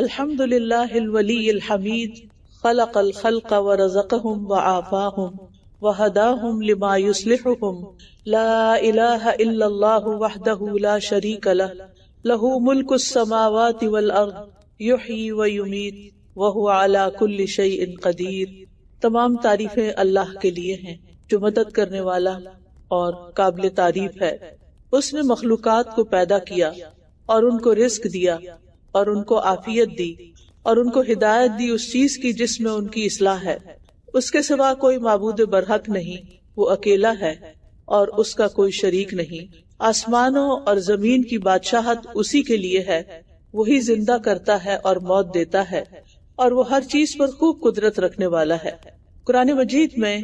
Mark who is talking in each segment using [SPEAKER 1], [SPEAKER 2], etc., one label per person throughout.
[SPEAKER 1] الحمد لله الولي الحميد خلق الخلق ورزقهم وعافاهم وهداهم لما يصلحهم لا اله الا الله وحده لا شريك له له ملك السماوات والارض يحيي ويميت وهو على كل شيء قدير تمام اللہ کے لیے ہیں جو مدد کرنے والا اور قابل تعریف ہے اس نے مخلوقات کو پیدا کیا اور ان کو رزق دیا और उनको आफियत दी और उनको हिदायत दी उस चीज की जिसमें उनकी इसलाह है उसके सिवा कोई मबूद बरहक नहीं वो अकेला है और उसका कोई शरीक नहीं आसमानों और जमीन की बादशाहत उसी के लिए है वही जिंदा करता है और मौत देता है और वो हर चीज पर खूब कुदरत रखने वाला है कुरान मजीद में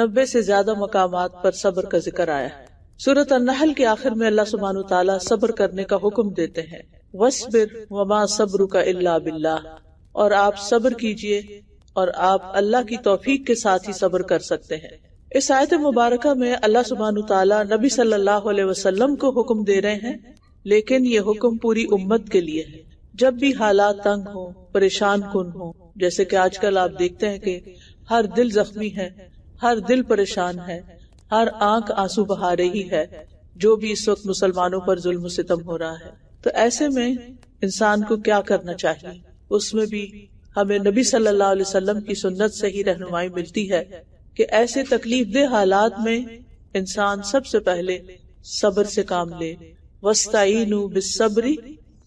[SPEAKER 1] नब्बे से ज्यादा मकाम पर सब्र का जिक्र आया है सूरत अनहल के आखिर में अल्लाह सुबहान तला सब्र करने का हुक्म देते हैं वस्बिर वमा सब्र का अल्लाह बिल्ला और आप सब्र कीजिए और आप अल्लाह की तोफीक के साथ ही सब्र कर सकते हैं इस आयत मुबारक में अल्लाह सुबहान तला नबी सल्लल्लाहु अलैहि वसल्लम को हुक्म दे रहे हैं लेकिन ये हुक्म पूरी उम्मत के लिए है जब भी हालात तंग हो परेशान कुन हो जैसे कि आजकल आप देखते हैं कि हर दिल जख्मी है हर दिल परेशान है हर आंख आंसू बहा रही है जो भी इस वक्त मुसलमानों पर जुल्म सितम हो रहा है तो ऐसे में इंसान को क्या करना चाहिए उसमें भी हमें नबी सल्लल्लाहु अलैहि वसल्लम की सुन्नत से ही रहनुमाई मिलती है कि ऐसे तकलीफ दे हालात में इंसान सबसे पहले सब्र से काम ले वस्ताइन बिसबरी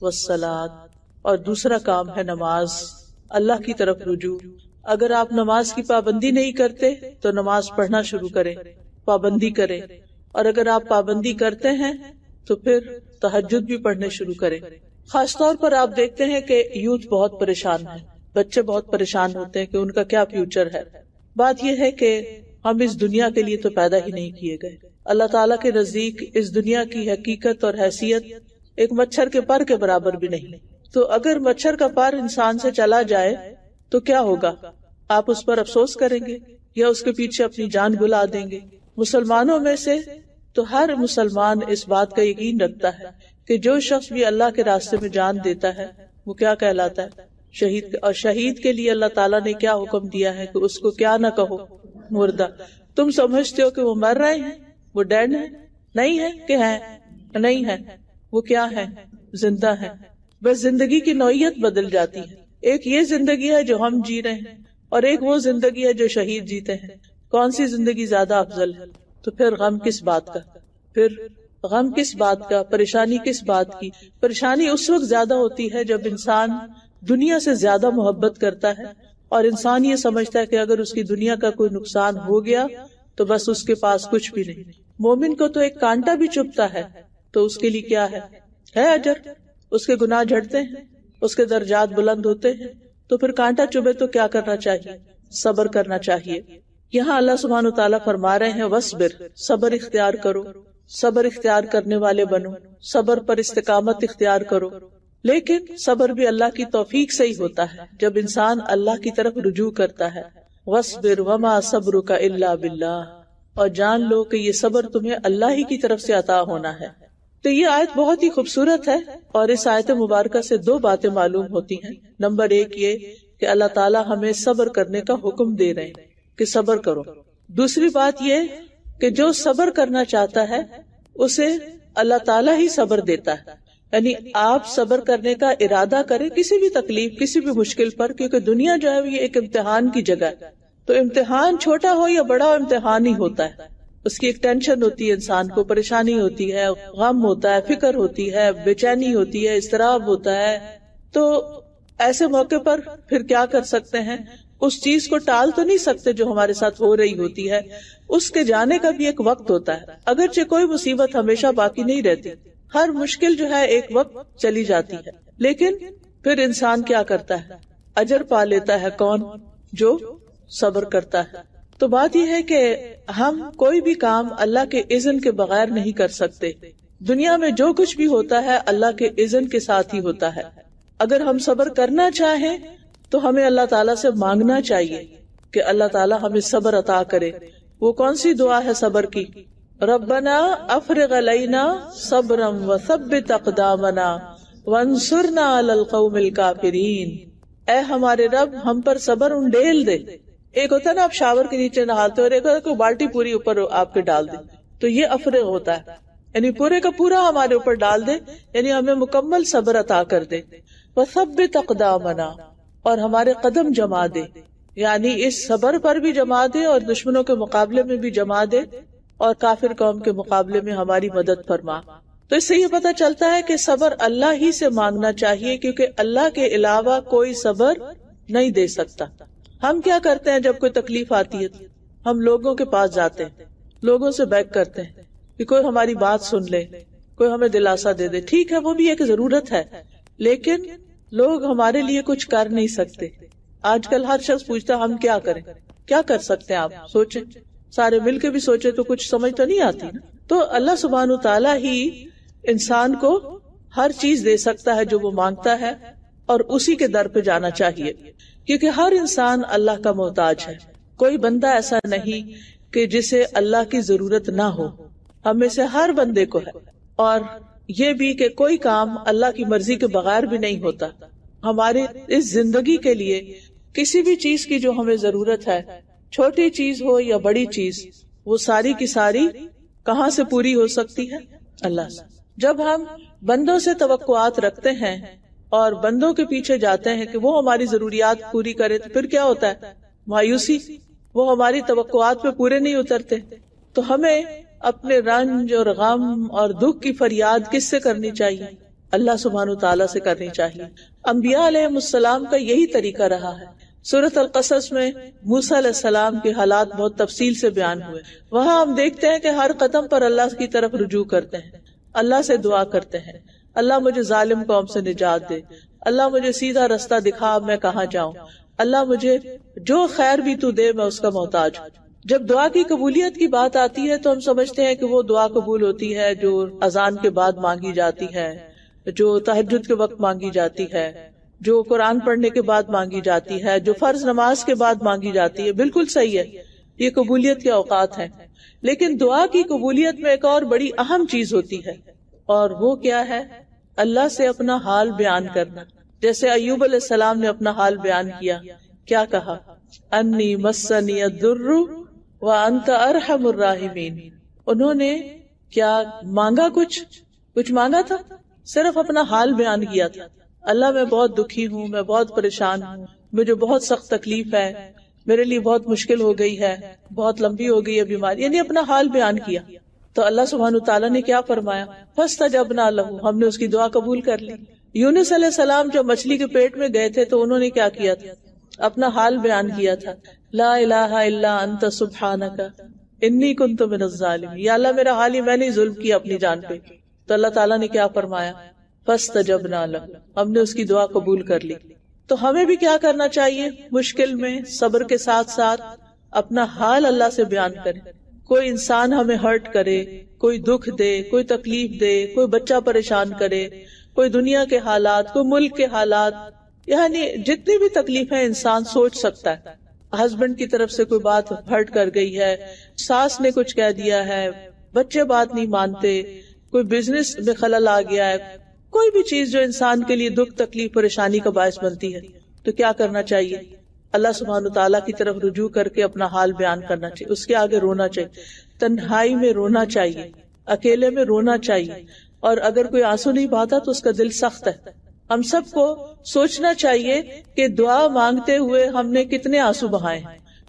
[SPEAKER 1] वसलाद और दूसरा काम है नमाज अल्लाह की तरफ रुजू अगर आप नमाज की पाबंदी नहीं करते तो नमाज पढ़ना शुरू करें पाबंदी करें और अगर आप पाबंदी करते हैं तो फिर तहजद भी पढ़ने शुरू करें तौर पर आप देखते हैं कि यूथ बहुत परेशान है बच्चे बहुत परेशान होते हैं कि उनका क्या फ्यूचर है बात यह है कि हम इस दुनिया के लिए तो पैदा ही नहीं किए गए अल्लाह ताला के नजदीक इस दुनिया की हकीकत और हैसियत एक मच्छर के पर के बराबर भी नहीं तो अगर मच्छर का पर इंसान से चला जाए तो क्या होगा आप उस पर अफसोस करेंगे या उसके पीछे अपनी जान बुला देंगे मुसलमानों में से तो हर मुसलमान इस बात का यकीन रखता है कि जो शख्स भी अल्लाह के रास्ते में जान देता है वो क्या कहलाता है शहीद और शहीद के लिए अल्लाह ताला ने क्या हुक्म दिया है कि उसको क्या ना कहो मुर्दा तुम समझते हो कि वो मर रहे हैं वो डेड है नहीं है कि है नहीं है वो क्या है जिंदा है बस जिंदगी की नोयत बदल जाती है एक ये जिंदगी है जो हम जी रहे हैं और एक वो जिंदगी है जो शहीद जीते हैं कौन सी जिंदगी ज्यादा अफजल है तो फिर गम किस बात का फिर गम किस बात का परेशानी किस बात की परेशानी उस वक्त ज्यादा होती है जब इंसान दुनिया से ज्यादा मोहब्बत करता है और इंसान ये समझता है कि अगर उसकी दुनिया का कोई नुकसान हो गया तो बस उसके पास कुछ भी नहीं मोमिन को तो एक कांटा भी चुपता है तो उसके लिए क्या है है अजर उसके गुनाह झड़ते हैं उसके दर्जात बुलंद होते हैं तो फिर कांटा चुभे तो क्या करना चाहिए सबर करना चाहिए यहाँ अल्लाह सुबहान तला फरमा रहे हैं वसबिर सबर इख्तियार करो सबर इख्तियार करने वाले बनो सबर पर इस्तकामत इख्तियार करो लेकिन सबर भी अल्लाह की तोफीक से ही होता है जब इंसान अल्लाह की तरफ रुजू करता है वसबिर वमा सब्र का अल्लाह बिल्ला और जान लो कि ये सबर तुम्हें अल्लाह ही की तरफ से अता होना है तो ये आयत बहुत ही खूबसूरत है और इस आयत मुबारक से दो बातें मालूम होती हैं नंबर एक ये कि अल्लाह ताला हमें सब्र करने का हुक्म दे रहे हैं कि सबर करो दूसरी बात ये कि जो सबर करना चाहता है उसे अल्लाह ताला ही सबर देता है यानी आप सबर करने का इरादा करें किसी भी तकलीफ किसी भी मुश्किल पर क्योंकि दुनिया जो है ये एक इम्तिहान की जगह है तो इम्तिहान छोटा हो या बड़ा इम्तिहान ही होता है उसकी एक टेंशन होती है इंसान को परेशानी होती है गम होता है फिक्र होती है बेचैनी होती है इसराब होता है तो ऐसे मौके पर फिर क्या कर सकते हैं उस चीज को टाल तो नहीं सकते जो हमारे साथ हो रही होती है उसके जाने का भी एक वक्त होता है अगरचे कोई मुसीबत हमेशा बाकी नहीं रहती हर मुश्किल जो है एक वक्त चली जाती है लेकिन फिर इंसान क्या करता है अजर पा लेता है कौन जो सब्र करता है तो बात यह है कि हम कोई भी काम अल्लाह के इजन के बगैर नहीं कर सकते दुनिया में जो कुछ भी होता है अल्लाह के इजन के साथ ही होता है अगर हम सब्र करना चाहें तो हमें अल्लाह ताला से मांगना चाहिए कि अल्लाह ताला हमें सबर अता करे वो कौन सी दुआ है सबर की रबना अफर गलना सबरम व सब तकदामना वंसुरना काफिरीन ए हमारे रब हम पर सबर उंडेल दे एक होता है ना आप शावर के नीचे नहाते हो और एक होता बाल्टी पूरी ऊपर आपके डाल दे तो ये अफरे होता है यानी पूरे का पूरा हमारे ऊपर डाल दे यानी हमें मुकम्मल सब्र अता कर दे वह सब मना और हमारे कदम जमा दे यानी इस सबर पर भी जमा दे और दुश्मनों के मुकाबले में भी जमा दे और काफिर कौम के मुकाबले में हमारी मदद फरमा तो इससे ये पता चलता है कि सबर अल्लाह ही से मांगना चाहिए क्योंकि अल्लाह के अलावा कोई सबर नहीं दे सकता हम क्या करते हैं जब कोई तकलीफ आती है हम लोगों के पास जाते हैं लोगों से बैक करते हैं कि कोई हमारी बात सुन ले कोई हमें दिलासा दे दे ठीक है वो भी एक जरूरत है लेकिन लोग हमारे लिए कुछ कर नहीं सकते आजकल हर शख्स पूछता हम क्या करें क्या कर सकते हैं आप सोचे सारे मिल के भी सोचे तो कुछ समझ तो नहीं आती ना तो अल्लाह सुबहान तला ही इंसान को हर चीज दे सकता है जो वो मांगता है और उसी के दर पे जाना चाहिए क्योंकि हर इंसान अल्लाह का मोहताज है कोई बंदा ऐसा नहीं कि जिसे अल्लाह की जरूरत ना हो हमें से हर बंदे को है और ये भी कि कोई काम अल्लाह की मर्जी के बगैर भी नहीं होता हमारे इस जिंदगी के लिए किसी भी चीज की जो हमें जरूरत है छोटी चीज हो या बड़ी चीज वो सारी की सारी कहाँ से पूरी हो सकती है अल्लाह से जब हम बंदों से तवक्कुआत रखते हैं और बंदों के पीछे जाते हैं कि वो हमारी जरूरियात पूरी करे तो फिर क्या होता है मायूसी वो हमारी तवक्कुआत पे पूरे नहीं उतरते तो हमें अपने रंज और गम और दुख की फरियाद किससे करनी चाहिए अल्लाह सुबहान तला से करनी चाहिए अम्बियालाम का यही तरीका रहा है सूरत कसस में सलाम के हालात बहुत तफसील से बयान हुए वहाँ हम देखते हैं कि हर कदम पर अल्लाह की तरफ रुजू करते हैं अल्लाह से दुआ करते हैं अल्लाह मुझे जालिम कौम से निजात दे अल्लाह मुझे सीधा रास्ता दिखा मैं कहाँ जाऊँ अल्लाह मुझे जो खैर भी तू दे मैं उसका मोहताज हूँ जब दुआ की कबूलियत की बात आती है तो हम समझते हैं कि वो दुआ कबूल होती है जो अजान के बाद मांगी जाती है जो तहजद के वक्त मांगी जाती है जो कुरान पढ़ने के बाद मांगी जाती है जो फर्ज नमाज के बाद मांगी जाती है बिल्कुल सही है ये कबूलियत के अवकात है लेकिन दुआ की कबूलियत में एक और बड़ी अहम चीज होती है और वो क्या है अल्लाह से अपना हाल बयान करना जैसे अयूब सलाम ने अपना हाल बयान किया क्या कहा अन्नी मसनी दुर्रू वंत अरहमुर्राहिमीन उन्होंने क्या मांगा कुछ कुछ मांगा था सिर्फ अपना हाल बयान किया था अल्लाह मैं बहुत दुखी हूँ मैं बहुत परेशान हूँ मुझे बहुत सख्त तकलीफ है मेरे लिए बहुत मुश्किल हो गई है बहुत लंबी हो गई है बीमारी यानी अपना हाल बयान किया तो अल्लाह सुबहान तला ने क्या फरमाया फंसता जब ना लहू हमने उसकी दुआ कबूल कर ली यूनिस सलाम जब मछली के पेट में गए थे तो उन्होंने क्या किया था अपना हाल बयान किया था ला इलाहा इल्ला अंत सुबहानका इन्नी कुन तो मिनजालिम या अल्लाह मेरा हाल ही मैंने जुल्म किया अपनी जान पे तो अल्लाह ताला ने क्या फरमाया फस तजब ना लग हमने उसकी दुआ कबूल कर ली तो हमें भी क्या करना चाहिए मुश्किल में सब्र के साथ साथ अपना हाल अल्लाह से बयान करें कोई इंसान हमें हर्ट करे कोई दुख दे कोई तकलीफ दे कोई बच्चा परेशान करे कोई दुनिया के हालात कोई मुल्क के हालात यानी जितनी भी तकलीफ है इंसान सोच सकता है हस्बैंड की तरफ से कोई बात हर्ट कर गई है सास ने कुछ कह दिया है बच्चे बात नहीं मानते कोई बिजनेस में खलल आ गया है कोई भी चीज जो इंसान के लिए दुख तकलीफ परेशानी का बायस बनती है तो क्या करना चाहिए अल्लाह सुबहान तला की तरफ रुजू करके अपना हाल बयान करना चाहिए उसके आगे रोना चाहिए तन्हाई में रोना चाहिए अकेले में रोना चाहिए और अगर कोई आंसू नहीं पाता तो उसका दिल सख्त है हम सबको सोचना चाहिए कि दुआ मांगते हुए हमने कितने आंसू बहाए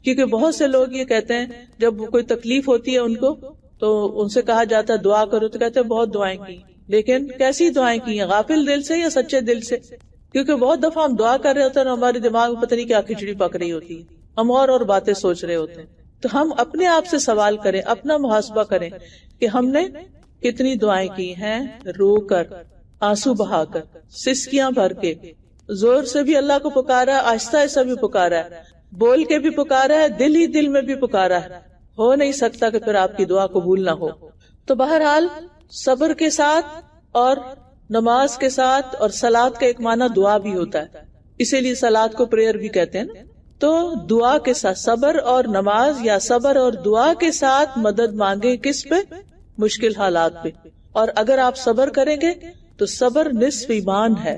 [SPEAKER 1] क्योंकि बहुत से लोग ये कहते हैं जब कोई तकलीफ होती है उनको तो उनसे कहा जाता है दुआ करो तो कहते हैं बहुत दुआएं की लेकिन कैसी दुआएं की हैं गाफिल दिल से या सच्चे दिल से क्योंकि बहुत दफा हम दुआ कर रहे होते हैं हमारे दिमाग में पता नहीं क्या खिचड़ी पक रही होती है हम और और बातें सोच रहे होते हैं तो हम अपने आप से सवाल करें अपना मुहासबा करें कि हमने कितनी दुआएं की हैं रो कर आंसू बहाकर सिस्कियां भर के जोर से भी अल्लाह को पुकारा आहिस्ता ऐसा भी पुकारा है बोल के भी पुकारा है दिल ही दिल में भी पुकारा है हो नहीं सकता कि फिर आपकी दुआ कबूल ना हो तो बहरहाल सब्र के साथ और नमाज के साथ और सलाद का एक माना दुआ भी होता है इसीलिए सलाद को प्रेयर भी कहते हैं तो दुआ के साथ सबर और नमाज या सबर और दुआ के साथ मदद मांगे किस पे मुश्किल हालात पे और अगर आप सबर करेंगे तो सबर निसफ ईमान है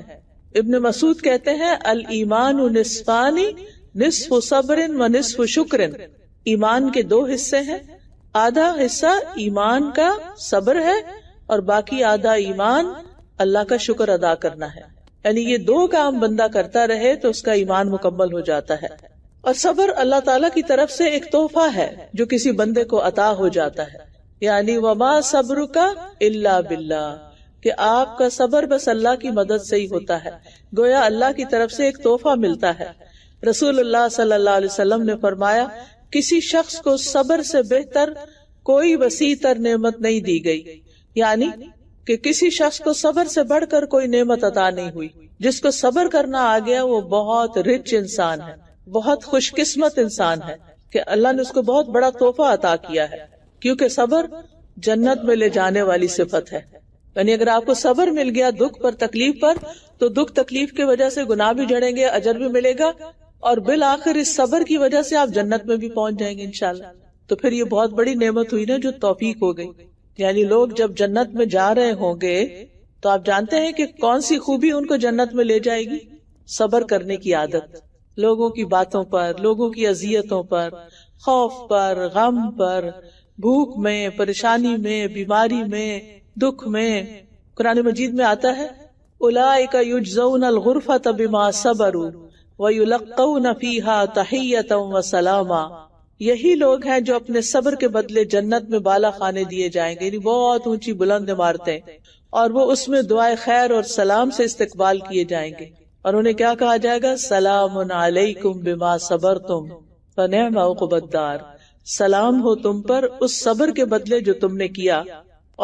[SPEAKER 1] इब्न मसूद कहते हैं अल ईमान निस्फानी निस्फ सबर व निस्फ शुक्र ईमान के दो हिस्से हैं आधा हिस्सा ईमान का सब्र है और बाकी आधा ईमान अल्लाह का शुक्र अदा करना है यानी ये दो काम बंदा करता रहे तो उसका ईमान मुकम्मल हो जाता है और सबर अल्लाह ताला की तरफ से एक तोहफा है जो किसी बंदे को अता हो जाता है यानी वमा सब्र का इल्ला बिल्ला कि आपका सबर बस अल्लाह की मदद से ही होता है गोया अल्लाह की तरफ से एक तोहफा मिलता है रसूल सल्लल्लाहु अलैहि वसल्लम ने फरमाया किसी शख्स को सबर से बेहतर कोई वसी तर नेमत नहीं दी गई यानी कि किसी शख्स को सबर से बढ़कर कोई नेमत अता नहीं हुई जिसको सबर करना आ गया वो बहुत रिच इंसान है बहुत खुशकिस्मत इंसान है कि अल्लाह ने उसको बहुत बड़ा तोहफा अता किया है क्योंकि सबर जन्नत में ले जाने वाली सिफत है यानी अगर आपको सबर मिल गया दुख पर तकलीफ पर तो दुख तकलीफ की वजह से गुनाह भी जड़ेंगे अजर भी मिलेगा और बिल आखिर इस सबर की वजह से आप जन्नत में भी पहुंच जाएंगे इनशाला तो फिर ये बहुत बड़ी नेमत हुई ना जो तोफीक हो गई यानी लोग जब जन्नत में जा रहे होंगे तो आप जानते हैं कि कौन सी खूबी उनको जन्नत में ले जाएगी सबर करने की आदत लोगों की बातों पर लोगों की अजियतों पर खौफ पर गम पर भूख में परेशानी में बीमारी में दुख में कुरान मजीद में आता है उलाइका यही लोग हैं जो अपने सब्र के बदले जन्नत में बाला खाने दिए जाएंगे यानी बहुत ऊंची बुलंद इमारतें और वो उसमें दुआ खैर और सलाम से इस्तकबाल किए जाएंगे और उन्हें क्या कहा जाएगा सलाम अलैकुम बिमा सबर तुम फनबद्दार सलाम हो तुम पर उस सब्र के बदले जो तुमने किया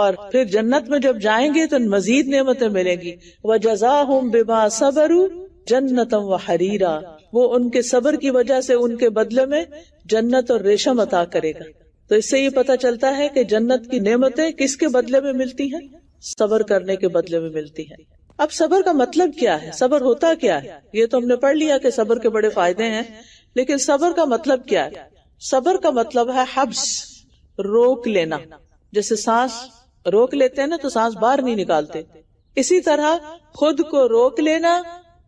[SPEAKER 1] और फिर जन्नत में जब जाएंगे तो मजीद नेमतें मिलेंगी व जजा हम बेबा सबरू जन्नतम व हरीरा वो उनके सबर की वजह से उनके बदले में जन्नत और रेशम अता करेगा तो इससे ये पता चलता है कि जन्नत की नेमतें किसके बदले में मिलती हैं सबर करने के बदले में मिलती हैं अब सबर का मतलब क्या है सबर होता क्या है ये तो हमने पढ़ लिया कि सबर के बड़े फायदे हैं लेकिन सबर का मतलब क्या है सबर का मतलब है हब्स रोक लेना जैसे सांस रोक लेते हैं ना तो सांस बाहर नहीं निकालते इसी तरह खुद को रोक लेना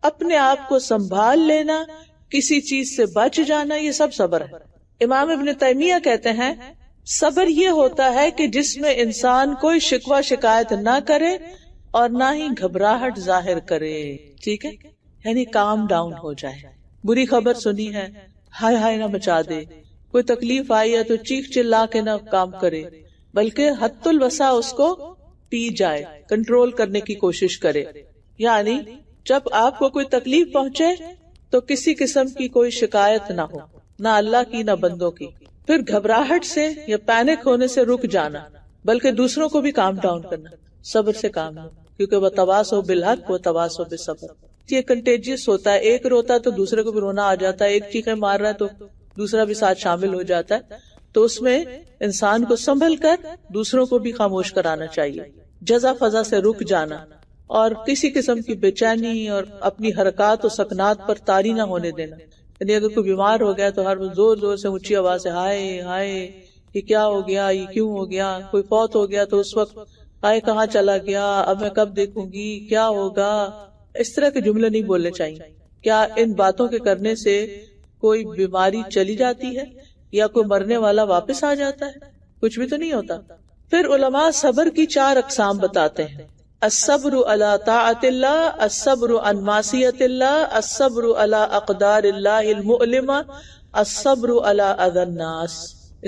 [SPEAKER 1] अपने आप को संभाल लेना किसी चीज से बच जाना ये सब सबर है इमाम इबन तैमिया कहते हैं सबर ये होता है कि जिसमें इंसान कोई शिकवा शिकायत ना करे और ना ही घबराहट जाहिर करे ठीक है यानी काम डाउन हो जाए बुरी खबर सुनी है हाय हाय ना बचा दे कोई तकलीफ आई है तो चीख चिल्ला के ना काम करे बल्कि हतुल वसा उसको पी जाए कंट्रोल करने की कोशिश करे यानी जब आपको कोई तकलीफ पहुंचे तो किसी किस्म की कोई शिकायत ना हो ना अल्लाह की ना बंदों की फिर घबराहट से या पैनिक होने से रुक जाना बल्कि दूसरों को भी काम डाउन करना सब्र से काम लो क्योंकि वह तबाश हो बिलहक वो तबास हो बेसबर ये कंटेजियस होता है एक रोता है तो दूसरे को भी रोना आ जाता है एक चीखे मार रहा है तो दूसरा भी साथ शामिल हो जाता है तो उसमें इंसान को संभल कर दूसरों को भी खामोश कराना चाहिए जजा फजा से रुक जाना और किसी किस्म की बेचैनी और अपनी हरकत और सकनात पर तारी ना होने देना यानी अगर कोई बीमार हो गया तो हर जोर जोर से ऊंची आवाज से हाय हाय ये क्या हो गया ये क्यों हो गया कोई फौत हो गया तो उस वक्त आए कहाँ चला गया अब मैं कब देखूंगी क्या होगा इस तरह के जुमले नहीं बोलने चाहिए क्या इन बातों के करने से कोई बीमारी चली जाती है या कोई मरने वाला वापस आ जाता है कुछ भी तो नहीं होता फिर उलमा सबर की चार अकसाम बताते हैं असब्र अला तातिल्ला असब्र अनमासियतिल्ला असब्र अला अकदार असब्र अला अदन्नास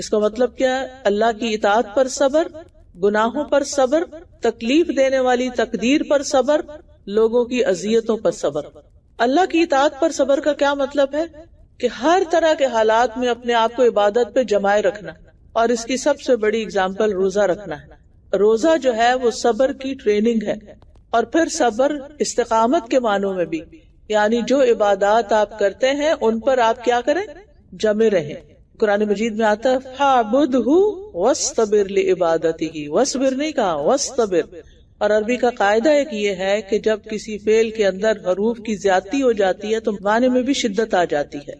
[SPEAKER 1] इसका मतलब क्या है अल्लाह की इतात पर सबर गुनाहों पर सबर तकलीफ देने वाली तकदीर पर सबर लोगों की अजियतों पर सबर अल्लाह की इतात पर सबर का क्या मतलब है कि हर तरह के हालात में अपने आप को इबादत पे जमाए रखना और इसकी सबसे बड़ी एग्जाम्पल रोजा रखना है रोजा जो है वो सबर की ट्रेनिंग है और फिर सबर इस्तकामत के मानों में भी यानी जो इबादत आप करते हैं उन पर आप क्या करें जमे रहें कुरान मजीद में आता है फाबुद वस्तबिर इबादती ही वसबिर नहीं कहा वस्तबिर और अरबी का कायदा एक ये है कि जब किसी फेल के अंदर हरूफ की ज्यादा हो जाती है तो माने में भी शिद्दत आ जाती है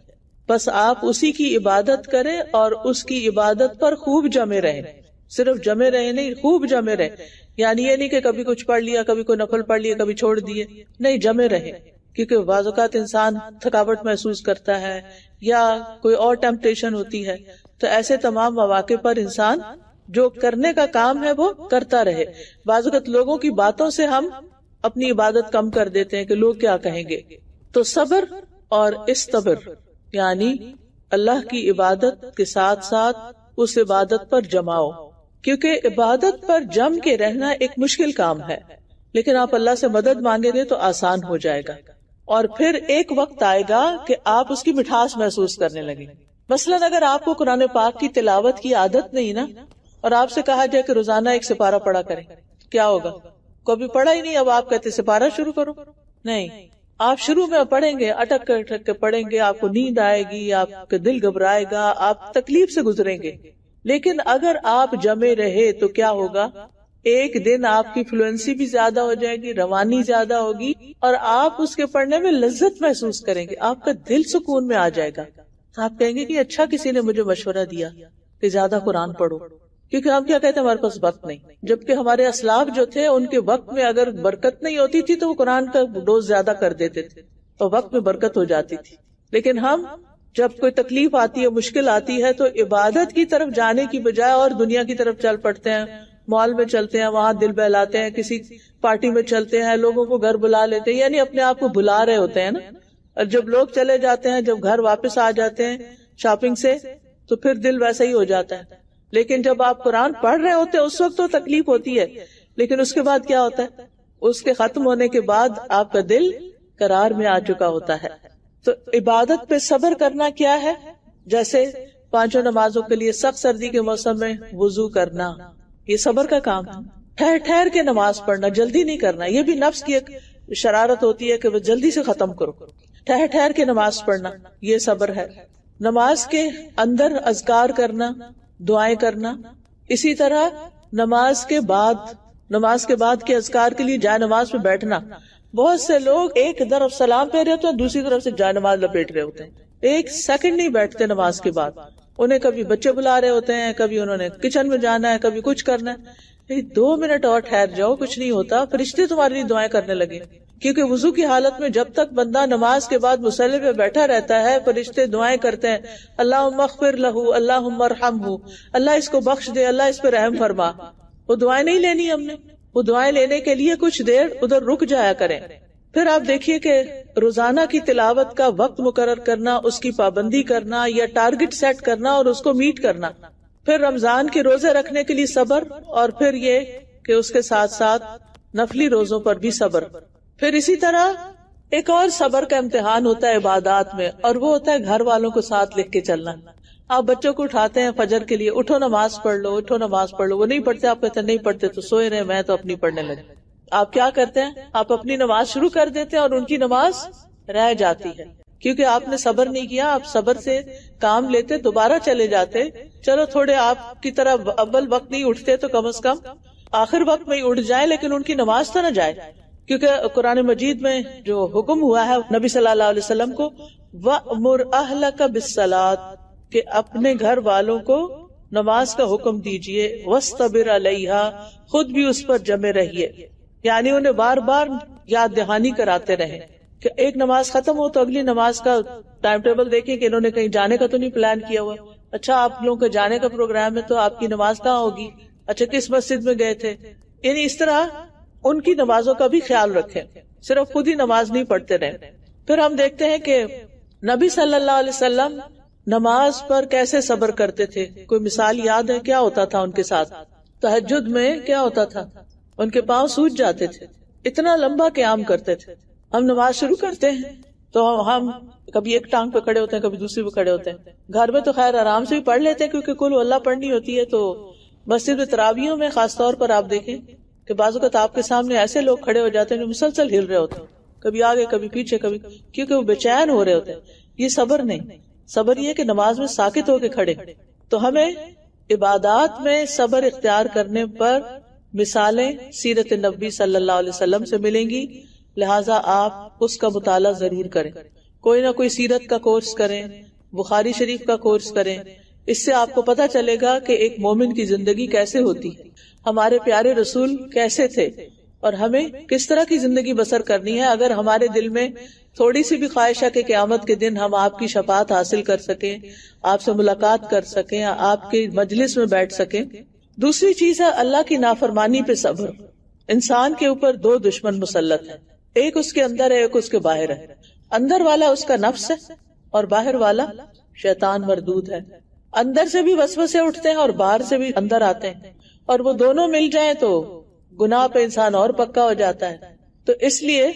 [SPEAKER 1] बस आप उसी की इबादत करें और उसकी इबादत पर खूब जमे रहें सिर्फ जमे रहे नहीं खूब जमे रहे यानी ये नहीं कि कभी कुछ पढ़ लिया कभी कोई नफल पढ़ लिया कभी छोड़ दिए नहीं जमे रहे क्योंकि बाजुकात इंसान थकावट महसूस करता है या कोई और टेम्पटेशन होती है तो ऐसे तमाम मौाक़े पर इंसान जो करने का काम है वो करता रहे बाजुकत लोगों की बातों से हम अपनी इबादत कम कर देते हैं कि लोग क्या कहेंगे तो सब्र और इस तबर यानी अल्लाह की इबादत के साथ साथ उस इबादत पर जमाओ क्योंकि इबादत पर जम के रहना एक मुश्किल काम है लेकिन आप अल्लाह से मदद मांगेंगे तो आसान हो जाएगा और फिर एक वक्त आएगा कि आप उसकी मिठास महसूस करने लगे मसलन अगर आपको कुरान पाक की तिलावत की आदत नहीं ना और आपसे कहा जाए कि रोजाना एक सिपारा पढ़ा करें क्या होगा कभी पढ़ा ही नहीं अब आप कहते सिपारा शुरू करो नहीं आप शुरू में पढ़ेंगे अटक कर अटक के पढ़ेंगे आपको नींद आएगी आपका दिल घबराएगा आप तकलीफ से गुजरेंगे लेकिन अगर आप जमे रहे तो क्या होगा एक दिन आपकी फ्लुएंसी भी ज्यादा हो जाएगी रवानी ज्यादा होगी और आप उसके पढ़ने में लज्जत महसूस करेंगे आपका दिल सुकून में आ जाएगा आप कहेंगे कि अच्छा किसी ने मुझे मशवरा दिया कि ज्यादा कुरान पढ़ो क्योंकि हम क्या कहते हैं हमारे पास वक्त नहीं जबकि हमारे असलाब जो थे उनके वक्त में अगर बरकत नहीं होती थी तो वो कुरान का डोज ज्यादा कर देते थे और वक्त में बरकत हो जाती थी लेकिन हम जब कोई तकलीफ आती है मुश्किल आती है तो इबादत की तरफ जाने की बजाय और दुनिया की तरफ चल पड़ते हैं मॉल में चलते हैं वहां दिल बहलाते हैं किसी पार्टी में चलते हैं लोगों को घर बुला लेते हैं यानी अपने आप को बुला रहे होते हैं ना और जब लोग चले जाते हैं जब घर वापस आ जाते हैं शॉपिंग से तो फिर दिल वैसा ही हो जाता है लेकिन जब आप कुरान पढ़ रहे होते हैं उस वक्त तो तकलीफ होती है लेकिन उसके बाद क्या होता है उसके खत्म होने के बाद आपका दिल करार में आ चुका होता है तो इबादत पे सब्र करना क्या है जैसे पांचों नमाजों के लिए सख्त सर्दी के मौसम में वजू करना ये सबर का काम ठहर ठहर के नमाज पढ़ना जल्दी नहीं करना ये भी नफ्स की एक शरारत होती है कि वह जल्दी से खत्म करो ठहर ठहर के नमाज पढ़ना ये सब्र है नमाज के अंदर अजगार करना दुआएं करना इसी तरह नमाज के बाद नमाज के बाद के अजकार के लिए जाय नमाज पे बैठना बहुत से लोग एक तरफ सलाम पे रहे होते हैं दूसरी तरफ से जाय नमाज लपेट रहे होते हैं एक सेकंड नहीं बैठते नमाज के बाद उन्हें कभी बच्चे बुला रहे होते हैं कभी उन्होंने किचन में जाना है कभी कुछ करना है दो मिनट और ठहर जाओ कुछ नहीं होता फिर तुम्हारे लिए दुआएं करने लगे क्योंकि वजू की हालत में जब तक बंदा नमाज के बाद मुसल्ले पे बैठा रहता है फरिश्ते दुआएं करते हैं अल्लाह मखिर लहू अल्लाह मरहम हूँ अल्लाह इसको बख्श दे अल्लाह इस पर रहम फरमा वो दुआएं नहीं लेनी हमने वो दुआएं लेने के लिए कुछ देर उधर रुक जाया करें फिर आप देखिए कि रोजाना की तिलावत का वक्त मुकर करना उसकी पाबंदी करना या टारगेट सेट करना और उसको मीट करना फिर रमजान के रोजे रखने के लिए सबर और फिर ये कि उसके साथ साथ नफली रोजों पर भी सबर फिर इसी तरह एक और सबर का इम्तिहान होता है इबादात में और वो होता है घर वालों को साथ लिख के चलना आप बच्चों को उठाते हैं फजर के लिए उठो नमाज पढ़ लो उठो नमाज पढ़ लो वो नहीं पढ़ते आप कहते नहीं पढ़ते तो सोए रहे मैं तो अपनी पढ़ने लगे आप क्या करते हैं आप अपनी नमाज शुरू कर देते हैं और उनकी नमाज रह जाती है क्योंकि आपने सबर नहीं किया आप सबर से काम लेते दोबारा चले जाते चलो थोड़े आपकी तरह अव्वल वक्त नहीं उठते तो कम अज कम आखिर वक्त में उठ जाए लेकिन उनकी नमाज तो ना जाए क्योंकि कुरान मजीद में जो हुक्म हुआ है नबी सल्लल्लाहु अलैहि वसल्लम को वमुर अहल का बिसलात के अपने घर वालों को नमाज का हुक्म दीजिए वस्तबिर अलैहा खुद भी उस पर जमे रहिए यानी उन्हें बार बार याद दहानी कराते रहे कि एक नमाज खत्म हो तो अगली नमाज का टाइम टेबल देखें कि इन्होंने कहीं जाने का तो नहीं प्लान किया हुआ अच्छा आप लोगों का जाने का प्रोग्राम है तो आपकी नमाज कहाँ होगी अच्छा किस मस्जिद में गए थे यानी इस तरह उनकी नमाजों का भी ख्याल रखें सिर्फ खुद ही नमाज नहीं पढ़ते रहे फिर हम देखते हैं कि नबी सल्लल्लाहु अलैहि वसल्लम नमाज पर कैसे सबर करते थे कोई मिसाल याद है क्या होता था उनके साथ तहजुद में क्या होता था उनके पांव सूज जाते थे इतना लंबा क्याम करते थे हम नमाज शुरू करते हैं तो हम कभी एक टांग पे खड़े होते हैं कभी दूसरी पे खड़े होते हैं घर में तो खैर आराम से भी पढ़ लेते हैं क्योंकि कुल अल्लाह पढ़नी होती है तो मस्जिद तरावियों में खासतौर पर आप देखें कि बाजुकत तो आपके सामने ऐसे लोग खड़े हो जाते हैं जो मुसलसल हिल रहे होते हैं कभी आगे कभी पीछे कभी क्योंकि वो बेचैन हो रहे होते हैं ये सबर नहीं सबर ये कि नमाज में साकित होके खड़े तो हमें इबादात में सबर इख्तियार करने पर मिसालें सीरत नबी सल्लल्लाहु अलैहि वसल्लम से मिलेंगी लिहाजा आप उसका मुताला जरूर करें कोई ना कोई सीरत का कोर्स करें बुखारी शरीफ का कोर्स करें इससे आपको पता चलेगा कि एक मोमिन की जिंदगी कैसे होती है हमारे प्यारे रसूल कैसे थे और हमें किस तरह की जिंदगी बसर करनी है अगर हमारे दिल में थोड़ी सी भी ख्वाहिश है कि क्यामत के दिन हम आपकी शफात हासिल कर सकें आपसे मुलाकात कर सकें आपके मजलिस में बैठ सकें दूसरी चीज है अल्लाह की नाफरमानी पे सब्र इंसान के ऊपर दो दुश्मन मुसलत है एक उसके अंदर है एक उसके बाहर है अंदर वाला उसका नफ्स है और बाहर वाला शैतान मरदूद है अंदर से भी वसवसे उठते हैं और बाहर से भी अंदर आते हैं और वो दोनों मिल जाए तो गुनाह पे इंसान और पक्का हो जाता है तो इसलिए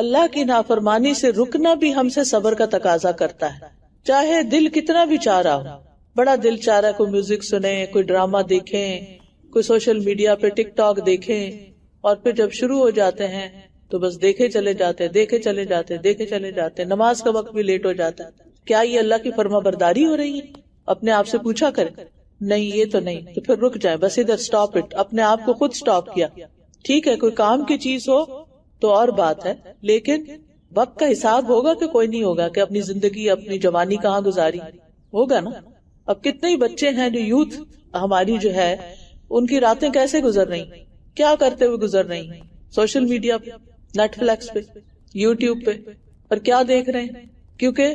[SPEAKER 1] अल्लाह की नाफरमानी से रुकना भी हमसे सबर का तकाजा करता है चाहे दिल कितना भी चाह रहा हो बड़ा दिल चाह रहा है कोई म्यूजिक सुने कोई ड्रामा देखें कोई सोशल मीडिया पे टिकटॉक देखें और फिर जब शुरू हो जाते हैं तो बस देखे चले जाते देखे चले जाते देखे चले जाते नमाज का वक्त भी लेट हो जाता है क्या ये अल्लाह की फर्मा बरदारी हो रही है अपने आप से पूछा करें नहीं ये तो नहीं तो फिर रुक जाए बस इधर स्टॉप इट अपने आप को खुद स्टॉप किया ठीक है कोई काम की चीज हो तो और बात है लेकिन वक्त का हिसाब होगा कि कोई नहीं होगा कि अपनी जिंदगी अपनी जवानी कहाँ गुजारी होगा ना अब कितने ही बच्चे हैं जो यूथ हमारी जो है उनकी रातें कैसे गुजर रही क्या करते हुए गुजर रही सोशल मीडिया पे नेटफ्लिक्स पे यूट्यूब पे और क्या देख रहे हैं क्योंकि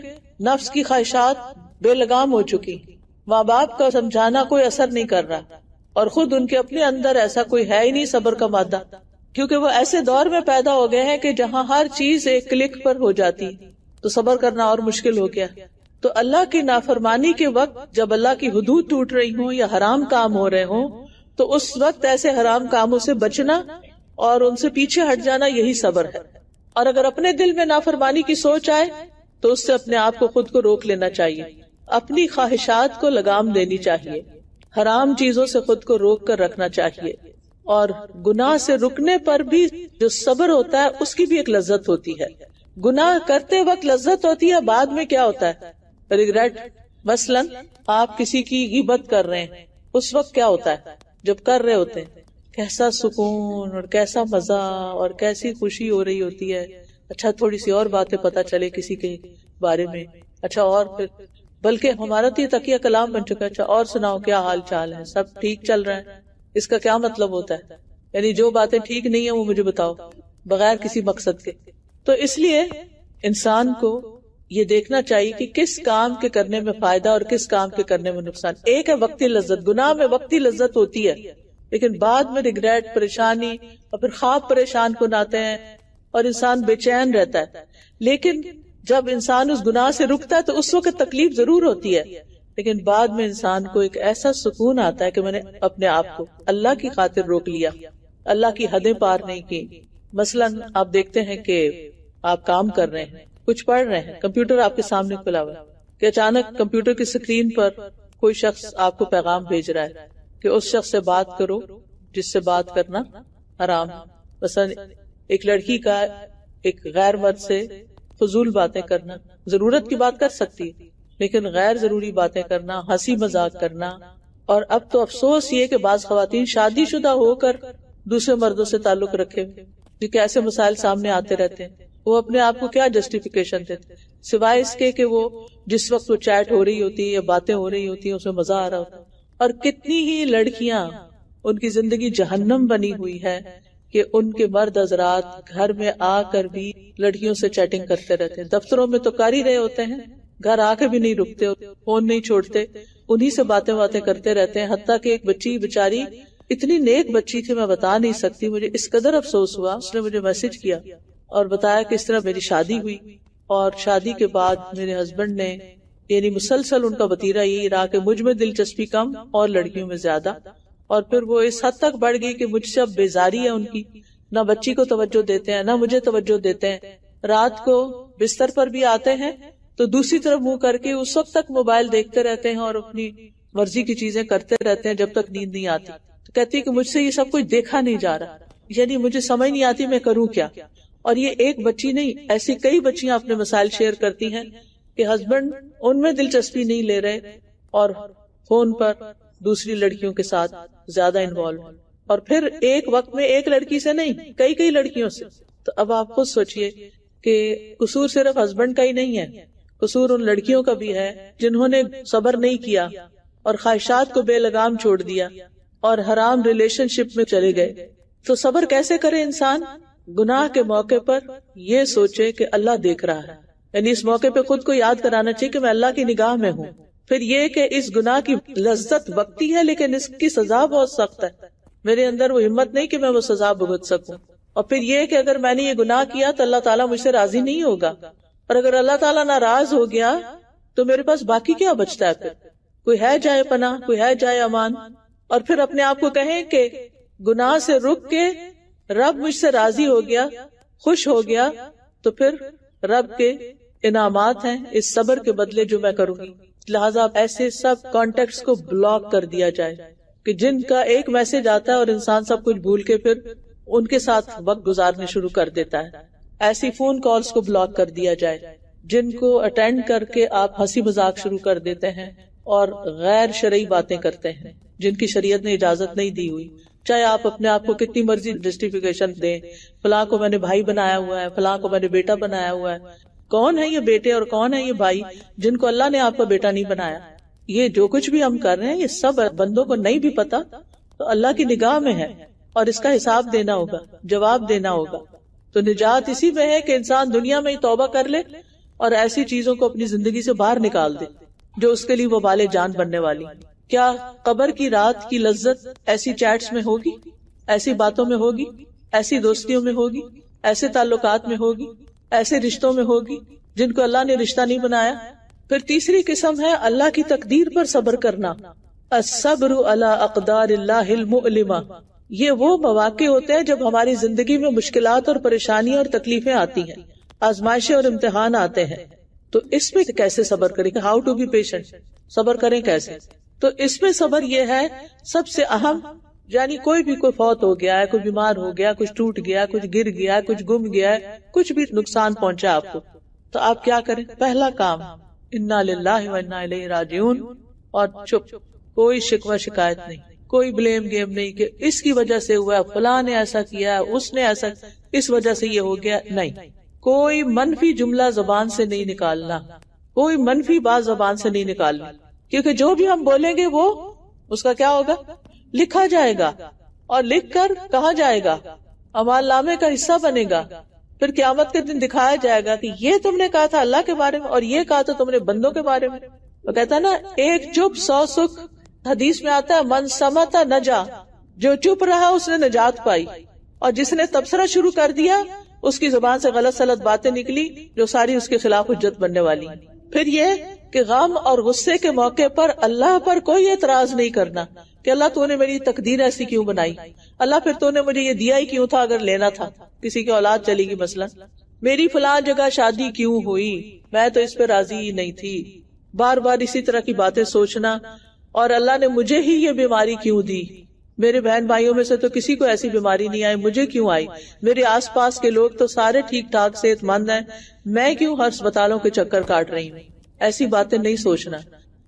[SPEAKER 1] नफ्स की ख्वाहिशात बेलगाम हो चुकी माँ बाप का समझाना कोई असर नहीं कर रहा और खुद उनके अपने अंदर ऐसा कोई है ही नहीं सबर का मादा क्योंकि वो ऐसे दौर में पैदा हो गए हैं कि जहाँ हर चीज एक क्लिक पर हो जाती तो सबर करना और मुश्किल हो गया तो अल्लाह की नाफरमानी के वक्त जब अल्लाह की हदूद टूट रही हो या हराम काम हो रहे हो तो उस वक्त ऐसे हराम कामों से बचना और उनसे पीछे हट जाना यही सबर है और अगर अपने दिल में नाफरमानी की सोच आए तो उससे अपने आप को खुद को रोक लेना चाहिए अपनी ख्वाहिशात को लगाम देनी चाहिए हराम चीजों से खुद को रोक कर रखना चाहिए और गुनाह से रुकने पर भी जो सब्र होता है उसकी भी एक लज्जत होती है गुनाह करते वक्त लज्जत होती है बाद में क्या होता है रिग्रेट मसलन आप किसी की गिबत कर रहे हैं उस वक्त क्या होता है जब कर रहे होते हैं कैसा सुकून और कैसा मजा और कैसी खुशी हो रही होती है अच्छा थोड़ी सी और बातें पता चले किसी के बारे में अच्छा और फिर बल्कि हमारा तो तकिया कलाम बन चुका है अच्छा और सुनाओ क्या हाल चाल है सब ठीक चल रहे हैं इसका क्या मतलब होता है यानी जो बातें ठीक नहीं है वो मुझे बताओ बगैर किसी मकसद के तो इसलिए इंसान को ये देखना चाहिए कि किस काम के करने में फायदा और किस काम के करने में नुकसान एक है वक्ती लज्जत गुनाह में वक्ती लज्जत होती है लेकिन बाद में रिग्रेट परेशानी और फिर खाब परेशान को नाते हैं और इंसान बेचैन रहता है लेकिन जब इंसान उस गुनाह से रुकता है तो उस वक्त तकलीफ जरूर होती है लेकिन बाद में इंसान को एक ऐसा सुकून आता है कि मैंने अपने आप को अल्लाह की खातिर रोक लिया अल्लाह की हदें पार नहीं की मसलन आप देखते हैं कि आप काम कर रहे हैं कुछ पढ़ रहे हैं कंप्यूटर आपके सामने खुला हुआ कि अचानक कंप्यूटर की स्क्रीन पर कोई शख्स आपको पैगाम भेज रहा है कि उस शख्स से बात करो जिससे बात करना आराम मसलन एक लड़की का एक गैर मर्द से फजूल बातें करना जरूरत की बात कर सकती है लेकिन गैर जरूरी बातें करना हंसी मजाक करना और अब तो अफसोस ये कि बाज खातन शुदा होकर दूसरे मर्दों से ताल्लुक रखे क्योंकि ऐसे मसाइल सामने आते रहते हैं वो अपने आप को क्या जस्टिफिकेशन देते सिवाय इसके कि वो जिस वक्त वो चैट हो रही होती है या बातें हो रही होती है उसमें मजा आ रहा होता है और कितनी ही लड़कियां उनकी जिंदगी जहन्नम बनी हुई है कि उनके मर्द हजरात घर में आकर भी लड़कियों से चैटिंग करते रहते हैं दफ्तरों में तो कर ही रहे होते हैं घर आके भी नहीं रुकते फोन नहीं छोड़ते उन्हीं से बातें बातें करते रहते हैं हती कि एक बच्ची बेचारी इतनी नेक बच्ची थी मैं बता नहीं सकती मुझे इस कदर अफसोस हुआ उसने मुझे मैसेज किया और बताया कि इस तरह मेरी शादी हुई और शादी के बाद मेरे हस्बैंड ने यानी मुसलसल उनका वतीरा यही रहा कि मुझ में दिलचस्पी कम और लड़कियों में ज्यादा और फिर वो इस हद तक बढ़ गई कि मुझसे अब बेजारी है उनकी ना बच्ची को तवज्जो देते हैं ना मुझे तवज्जो देते हैं रात को बिस्तर पर भी आते हैं तो दूसरी तरफ मुंह करके उस वक्त तक मोबाइल देखते रहते हैं और अपनी मर्जी की चीजें करते रहते हैं जब तक नींद नहीं आती तो कहती है कि मुझसे ये सब कुछ देखा नहीं जा रहा यानी मुझे समझ नहीं आती मैं करूं क्या और ये एक बच्ची नहीं ऐसी कई बच्चियां अपने मसाइल शेयर करती हैं कि हस्बैंड उनमें दिलचस्पी नहीं ले रहे और फोन पर दूसरी लड़कियों के साथ ज्यादा इन्वॉल्व और फिर एक वक्त में एक लड़की से नहीं कई कई लड़कियों से तो अब आप खुद सोचिए कि कसूर सिर्फ हस्बैंड का ही नहीं है कसूर उन लड़कियों का भी है जिन्होंने सबर नहीं किया और ख्वाहिशात को बेलगाम छोड़ दिया और हराम रिलेशनशिप में चले गए तो सबर कैसे करे इंसान गुनाह के मौके पर ये सोचे कि अल्लाह देख रहा है यानी इस मौके पे खुद को याद कराना चाहिए कि मैं अल्लाह की निगाह में हूँ फिर ये कि इस गुनाह की लज्जत वक्ती है लेकिन इसकी सजा बहुत सख्त है मेरे अंदर वो हिम्मत नहीं कि मैं वो सजा भुगत सकूं और फिर ये कि अगर मैंने ये गुनाह किया तो अल्लाह ताला मुझसे राजी नहीं होगा और अगर अल्लाह ताला नाराज हो गया तो मेरे पास बाकी क्या बचता है फिर कोई है जाए पना कोई है जाए अमान और फिर अपने आप को कहें कि गुनाह से रुक के रब मुझसे राजी हो गया खुश हो गया तो फिर रब के इनामात हैं इस सबर के बदले जो मैं करूंगी लिहाजा ऐसे सब कॉन्टेक्ट को ब्लॉक कर दिया जाए कि जिनका एक मैसेज आता है और इंसान सब कुछ भूल के फिर उनके साथ वक्त गुजारने शुरू कर देता है ऐसी फोन कॉल्स को ब्लॉक कर दिया जाए जिनको अटेंड करके आप हंसी मजाक शुरू कर देते हैं और गैर शरयी बातें करते हैं जिनकी शरीयत ने इजाजत नहीं दी हुई चाहे आप अपने आप को कितनी मर्जी जस्टिफिकेशन दें फला को मैंने भाई बनाया हुआ है फला को मैंने बेटा बनाया हुआ है कौन है ये बेटे और कौन है ये भाई जिनको अल्लाह ने आपका बेटा नहीं बनाया ये जो कुछ भी हम कर रहे हैं ये सब बंदों को नहीं भी पता तो अल्लाह की निगाह में है और इसका हिसाब देना होगा जवाब देना होगा तो निजात इसी में है कि इंसान दुनिया में ही तौबा कर ले और ऐसी चीजों को अपनी जिंदगी से बाहर निकाल दे जो उसके लिए वो बाले जान बनने वाली क्या कबर की रात की लज्जत ऐसी चैट्स में होगी ऐसी बातों में होगी ऐसी दोस्तियों में होगी ऐसे ताल्लुकात में होगी ऐसे रिश्तों में होगी जिनको अल्लाह ने रिश्ता नहीं बनाया फिर तीसरी किस्म है अल्लाह की तकदीर पर सब्र करना असबर अला अकदार ये वो मौाक़े होते हैं जब हमारी जिंदगी में मुश्किल और परेशानियां और तकलीफें आती हैं आजमाइशें और इम्तिहान आते हैं तो इसमें कैसे सबर करें हाउ टू बी पेशेंट सबर करें कैसे तो इसमें सबर यह है सबसे अहम यानी कोई भी कोई फौत हो गया है कोई बीमार हो गया कुछ टूट गया कुछ गिर गया कुछ गुम गया है कुछ भी नुकसान पहुंचा आपको तो आप क्या करें पहला काम इन्ना और चुप कोई शिकवा शिकायत नहीं कोई ब्लेम गेम नहीं कि इसकी वजह से हुआ फला ने ऐसा किया उसने ऐसा इस वजह से ये हो गया नहीं कोई मनफी जुमला जबान से नहीं निकालना कोई मनफी बात जबान से नहीं निकालना क्योंकि जो भी हम बोलेंगे वो उसका क्या होगा लिखा जाएगा और लिख कर कहा जाएगा अमाल नामे का हिस्सा बनेगा फिर क्यामत के दिन दिखाया जाएगा कि ये तुमने कहा था अल्लाह के बारे में और ये कहा था तुमने बंदों के बारे में वो कहता है ना एक चुप सौ सुख हदीस में आता है मन समता नजा जो चुप रहा उसने निजात पाई और जिसने तबसरा शुरू कर दिया उसकी जुबान से गलत सलत बातें निकली जो सारी उसके खिलाफ हजत बनने वाली फिर ये कि गम और गुस्से के मौके पर अल्लाह पर कोई एतराज नहीं करना कि अल्लाह तूने मेरी तकदीर ऐसी क्यों बनाई अल्लाह फिर तूने मुझे ये दिया ही क्यों था अगर लेना था किसी की औलाद चलेगी मसला मेरी फलां जगह शादी क्यों हुई मैं तो इस पर राजी ही नहीं थी बार बार इसी तरह की बातें सोचना और अल्लाह ने मुझे ही ये बीमारी क्यों दी मेरे बहन भाइयों में से तो किसी को ऐसी बीमारी नहीं आई मुझे क्यों आई मेरे आसपास के लोग तो सारे ठीक ठाक सेहतमंद हैं मैं क्यों हर अस्पतालों के चक्कर काट रही हूँ ऐसी बातें नहीं सोचना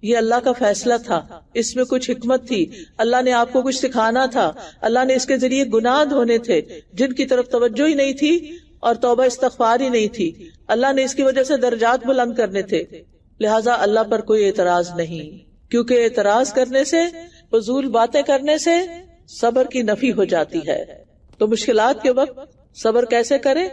[SPEAKER 1] ये अल्लाह का फैसला था इसमें कुछ हिकमत थी अल्लाह ने आपको कुछ सिखाना था अल्लाह ने इसके जरिए गुनाह धोने थे जिनकी तरफ तवज्जो ही नहीं थी और तोबा इस्तफार ही नहीं थी अल्लाह ने इसकी वजह से दर्जात बुलंद करने थे लिहाजा अल्लाह पर कोई एतराज नहीं क्योंकि एतराज करने से फजूल बातें करने से सबर की नफी हो जाती है तो मुश्किल के वक्त सबर कैसे करे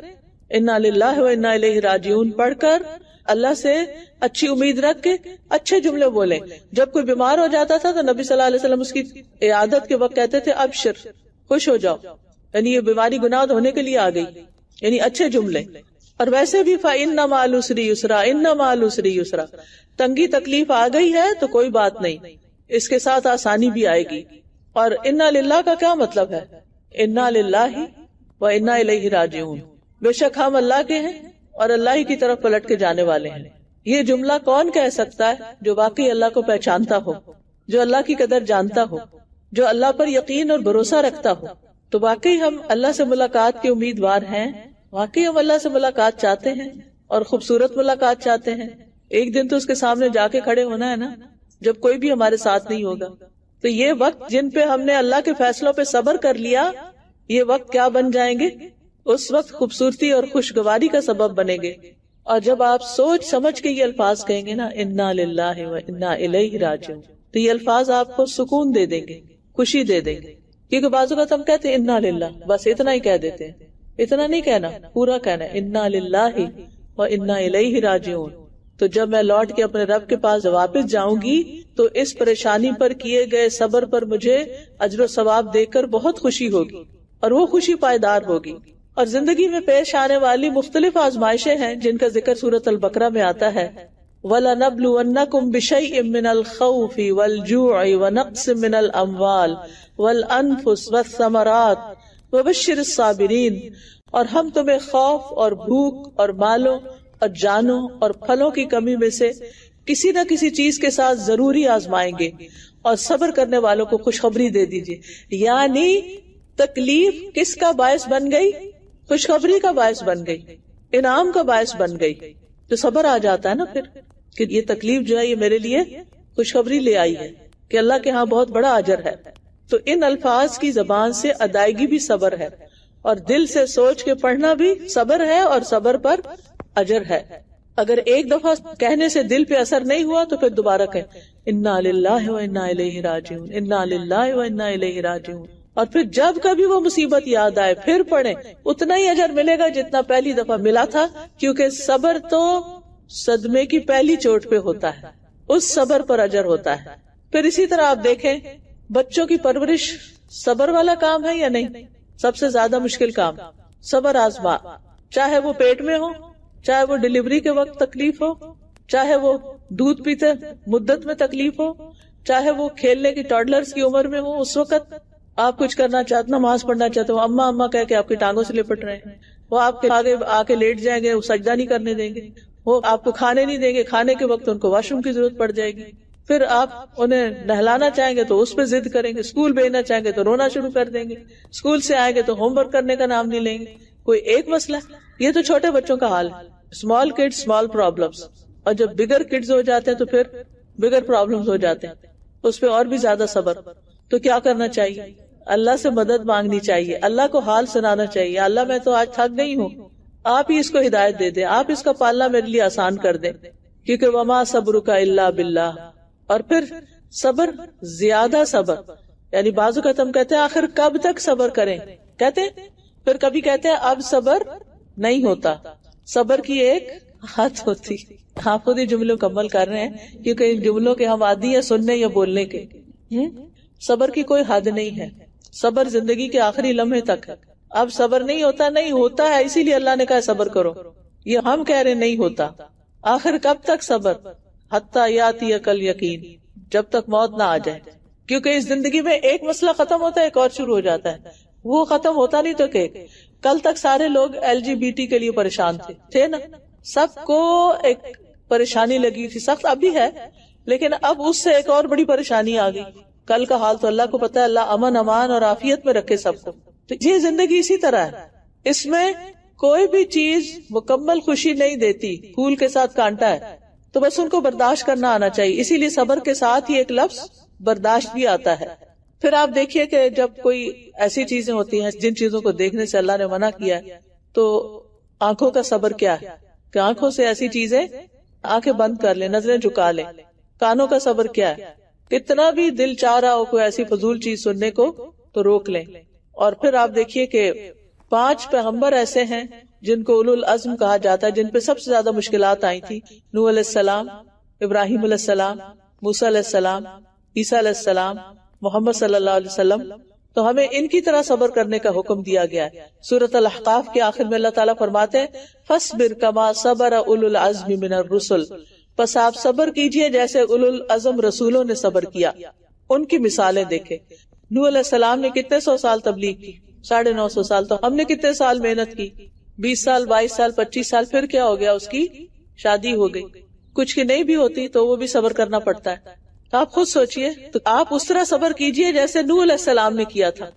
[SPEAKER 1] इन्ना व इन्ना राजीउन पढ़कर अल्लाह से अच्छी उम्मीद रख के अच्छे जुमले बोले जब कोई बीमार हो जाता था तो नबी सल्लल्लाहु अलैहि वसल्लम उसकी आदत के वक्त कहते थे अब शिर खुश हो जाओ यानी ये बीमारी गुनाह तो होने के लिए आ गई यानी अच्छे जुमले और वैसे भी इन न युसरा इन न युसरा तंगी तकलीफ आ गई है तो कोई बात नहीं इसके साथ आसानी भी आएगी और इन्ना लिल्ला का क्या मतलब है इन्ना लिल्ला ही व इन्ना इलेही राजीउन बेशक हम अल्लाह के हैं और अल्लाह ही की तरफ पलट के जाने वाले हैं ये जुमला कौन कह सकता है जो वाकई अल्लाह को पहचानता हो जो अल्लाह की कदर जानता हो जो अल्लाह पर यकीन और भरोसा रखता हो तो वाकई हम अल्लाह से मुलाकात के उम्मीदवार हैं वाकई हम अल्लाह से मुलाकात चाहते हैं और खूबसूरत मुलाकात चाहते हैं एक दिन तो उसके सामने जाके खड़े होना है ना जब कोई भी हमारे साथ नहीं होगा तो ये वक्त जिन पे हमने अल्लाह के फैसलों पे सबर कर लिया ये वक्त क्या बन जाएंगे उस वक्त खूबसूरती और खुशगवारी का सबब बनेंगे और जब आप सोच समझ के ये अल्फाज कहेंगे ना इन्ना लाला इन्ना राज तो ये अल्फाज आपको सुकून दे देंगे खुशी दे देंगे क्योंकि बाजू का तो हम कहते हैं इन्ना लिल्ला बस इतना ही कह देते हैं इतना नहीं कहना पूरा कहना इन्ना लिल्ला और इन्ना इलाई हूँ तो जब मैं लौट के अपने रब के पास वापस जाऊंगी तो इस परेशानी पर किए गए सबर पर मुझे अजर सवाब देकर बहुत खुशी होगी और वो खुशी पायदार होगी और जिंदगी में पेश आने वाली मुख्तलिफ आजमाइशें हैं जिनका जिक्र सूरत अल बकरा में आता है वल नबलुवन्ना कुम बिशई वल जूई व नक्स मिनल अमवाल वल अनफुस व समरात साबिरीन और हम तुम्हें खौफ और भूख और मालों और जानों और फलों की कमी में से किसी न किसी चीज के साथ जरूरी आजमाएंगे और सब्र करने वालों को खुशखबरी दे दीजिए यानी तकलीफ किसका बायस बन गई खुशखबरी का बायस बन गई इनाम का बायस बन गई तो सबर आ जाता है ना फिर कि ये तकलीफ जो है ये मेरे लिए खुशखबरी ले आई है कि अल्लाह के यहाँ बहुत बड़ा आजर है तो इन अल्फाज की जबान से अदायगी भी सबर है और दिल से सोच के पढ़ना भी सबर है और सबर पर अजर है अगर एक दफा कहने से दिल पे असर नहीं हुआ तो फिर दोबारा कहें इन्ना इन्ना इन्ना इन्ना और फिर जब कभी वो मुसीबत याद आए फिर पढ़े उतना ही अजर मिलेगा जितना पहली दफा मिला था क्योंकि सबर तो सदमे की पहली चोट पे होता है उस सबर पर अजर होता है फिर इसी तरह आप देखें बच्चों की परवरिश सबर वाला काम है या नहीं सबसे ज्यादा मुश्किल काम सबर आजमा चाहे वो पेट में हो चाहे वो डिलीवरी के वक्त तकलीफ हो चाहे वो दूध पीते मुद्दत में तकलीफ हो चाहे वो खेलने की टॉडलर्स की उम्र में हो उस वक्त आप कुछ करना चाहते नमाज पढ़ना चाहते हो अम्मा अम्मा कह के आपकी टांगों से लिपट रहे हैं वो आपके आगे आके लेट जाएंगे वो सजदा नहीं करने देंगे वो आपको खाने नहीं देंगे खाने के वक्त उनको वॉशरूम की जरूरत पड़ जाएगी फिर आप उन्हें नहलाना चाहेंगे तो उस पर जिद करेंगे स्कूल भेजना चाहेंगे तो रोना शुरू कर देंगे स्कूल से आएंगे तो होमवर्क करने का नाम नहीं लेंगे कोई एक मसला ये तो छोटे बच्चों का हाल स्मॉल किड्स स्मॉल प्रॉब्लम्स और जब बिगर किड्स हो जाते हैं तो फिर बिगर प्रॉब्लम्स हो जाते हैं उस पर और भी ज्यादा सबर तो क्या करना चाहिए अल्लाह से मदद मांगनी चाहिए अल्लाह को हाल सुनाना चाहिए अल्लाह मैं तो आज थक गई हूँ आप ही इसको हिदायत दे दे आप इसका पालना मेरे लिए आसान कर दे क्योंकि वमा सब्र का अल्लाह बिल्ला और फिर सबर ज्यादा सबर यानी बाजू का तम कहते हैं आखिर कब तक सबर करें कहते फिर कभी कहते हैं अब सबर नहीं होता सबर की एक हद होती आप खुद ही जुमलों मुकम्मल कर रहे हैं क्योंकि जुमलों के हम आदि है सुनने या बोलने के हम्म? सबर की कोई हद नहीं है सबर जिंदगी के आखिरी लम्हे तक है अब सबर नहीं होता नहीं होता है इसीलिए अल्लाह ने कहा सबर करो ये हम कह रहे नहीं होता आखिर कब तक सबर हत्ता याती अकल यकीन जब तक मौत ना आ जाए क्योंकि इस जिंदगी में एक मसला खत्म होता है एक और शुरू हो जाता है वो खत्म होता नहीं तो केक कल तक सारे लोग एलजीबीटी के लिए परेशान थे थे ना सबको एक परेशानी लगी थी सख्त अभी है लेकिन अब उससे एक और बड़ी परेशानी आ गई कल का हाल तो अल्लाह को पता है अल्लाह अमन अमान और आफियत में रखे सबको तो ये जिंदगी इसी तरह है इसमें कोई भी चीज मुकम्मल खुशी नहीं देती फूल के साथ कांटा है तो बस उनको बर्दाश्त करना आना चाहिए इसीलिए सबर के साथ ही एक लफ्ज बर्दाश्त भी आता है फिर आप देखिए कि जब कोई ऐसी चीजें होती हैं जिन चीजों को देखने से अल्लाह ने मना किया है तो आंखों का सबर क्या है कि आंखों से ऐसी चीजें आंखें बंद कर ले नजरें झुका ले कानों का सबर क्या है कितना भी दिल चाह रहा हो कोई ऐसी फजूल चीज सुनने को तो रोक लें और फिर आप देखिए कि पांच पैगम्बर ऐसे हैं जिनको उलुल अजम कहा जाता है जिन पे सबसे ज्यादा मुश्किल आई थी नू सलाम इब्राहिम मूसा सलाम ईसा सलाम मोहम्मद सल्लाम तो हमें इनकी तरह सबर करने का हुक्म दिया गया है सूरत अलहकाफ के आखिर में अल्लाह ताला फरमाते हैं फसबिर कमा सबर उल अजमी मिन रसुल बस आप सबर कीजिए जैसे उल अजम रसूलों ने सबर किया उनकी मिसालें देखे नू सलाम ने कितने सौ साल तबलीग की साढ़े नौ सौ साल तो हमने कितने साल मेहनत की बीस साल बाईस साल पच्चीस साल फिर क्या हो गया उसकी शादी हो गई कुछ की नहीं भी होती तो वो भी सबर करना पड़ता है आप खुद सोचिए तो आप उस तरह सबर कीजिए जैसे नू सलाम ने किया था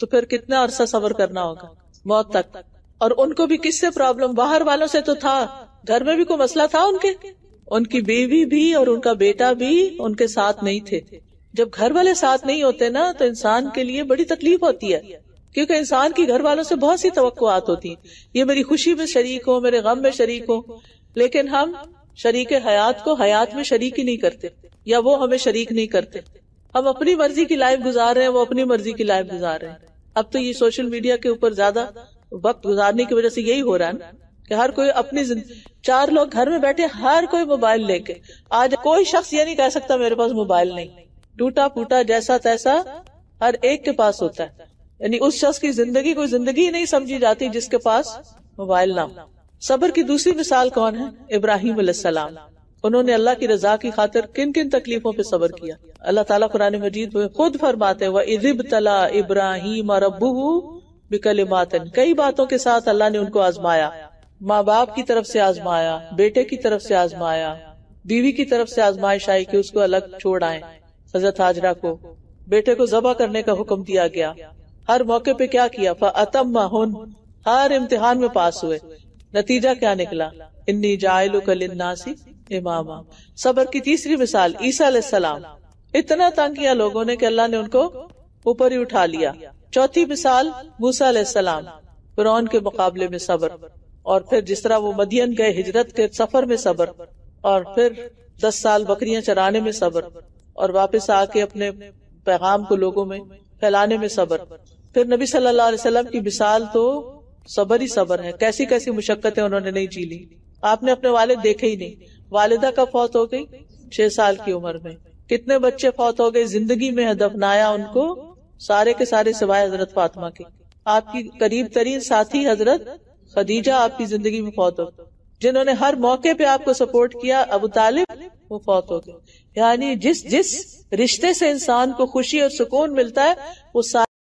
[SPEAKER 1] तो फिर कितना अरसा सबर करना होगा मौत तक और उनको भी किससे प्रॉब्लम बाहर वालों से तो था घर में भी कोई मसला था उनके उनकी बीवी भी और उनका बेटा भी उनके साथ नहीं थे जब घर वाले साथ नहीं होते ना तो इंसान के लिए बड़ी तकलीफ होती है क्योंकि इंसान की घर वालों से बहुत सी तो होती हैं ये मेरी खुशी में शरीक हो मेरे गम में शरीक हो लेकिन हम शरीक हयात को हयात में शरीक ही नहीं करते या वो हमें शरीक नहीं करते हम अपनी मर्जी की लाइफ गुजार रहे हैं वो अपनी मर्जी की लाइफ गुजार रहे हैं अब तो ये सोशल मीडिया के ऊपर ज्यादा वक्त गुजारने की वजह से यही हो रहा है कि हर कोई अपनी चार लोग घर में बैठे हर कोई मोबाइल लेके आज कोई शख्स ये नहीं कह सकता मेरे पास मोबाइल नहीं टूटा फूटा जैसा तैसा हर एक के पास होता है यानी उस शख्स की जिंदगी कोई जिंदगी ही नहीं समझी जाती जिसके पास मोबाइल ना सबर की दूसरी मिसाल कौन है इब्राहिम सलाम उन्होंने अल्लाह की रजा की खातिर किन किन तकलीफों पर सबर किया अल्लाह ताला कुरान मजीद में खुद फरमाते वह इजिब तला इब्राहिम रबू बिकलिमातन कई बातों के साथ अल्लाह ने उनको आजमाया माँ बाप की तरफ से आजमाया बेटे की तरफ से आजमाया बीवी की तरफ से आजमाइश आई कि उसको अलग छोड़ आए हजरत हाजरा को बेटे को जबा करने का हुक्म दिया गया हर मौके पे क्या किया अतम हर इम्तिहान में पास हुए नतीजा क्या निकला इन्नी जायल कलिन्नासी इमामा सबर की तीसरी मिसाल ईसा सलाम इतना तंग किया लोगों ने कि अल्लाह ने उनको ऊपर ही उठा लिया चौथी मिसाल मूसा सलाम फिरौन के मुकाबले में सबर और फिर जिस तरह वो मदियन गए हिजरत के सफर में सबर और फिर दस साल बकरियां चराने में सबर और वापस आके अपने पैगाम को लोगों में फैलाने में सबर फिर नबी सल्लल्लाहु अलैहि वसल्लम की मिसाल तो सबर ही सबर है कैसी कैसी मुशक्कतें उन्होंने नहीं जी ली आपने अपने वाले देखे ही नहीं वालिदा का फौत हो गई छह साल की उम्र में कितने बच्चे फौत हो गए जिंदगी में दफनाया उनको सारे के सारे सिवाय हजरत फातिमा के आपकी करीब तरीन साथी हजरत खदीजा आपकी जिंदगी में फौत हो गई जिन्होंने हर मौके पे आपको सपोर्ट किया अब तालिब वो फौत हो गए यानी जिस जिस रिश्ते से इंसान को खुशी और सुकून मिलता है वो